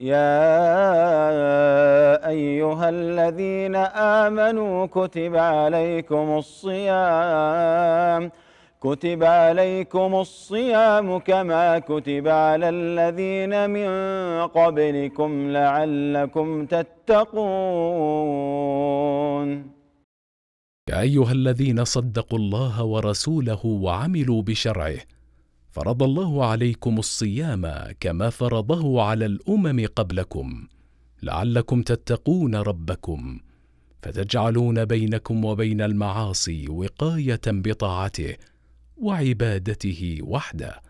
يا ايها الذين امنوا كتب عليكم الصيام كتب عليكم الصيام كما كتب على الذين من قبلكم لعلكم تتقون يا ايها الذين صدقوا الله ورسوله وعملوا بشرعه فرض الله عليكم الصيام كما فرضه على الامم قبلكم لعلكم تتقون ربكم فتجعلون بينكم وبين المعاصي وقايه بطاعته وعبادته وحده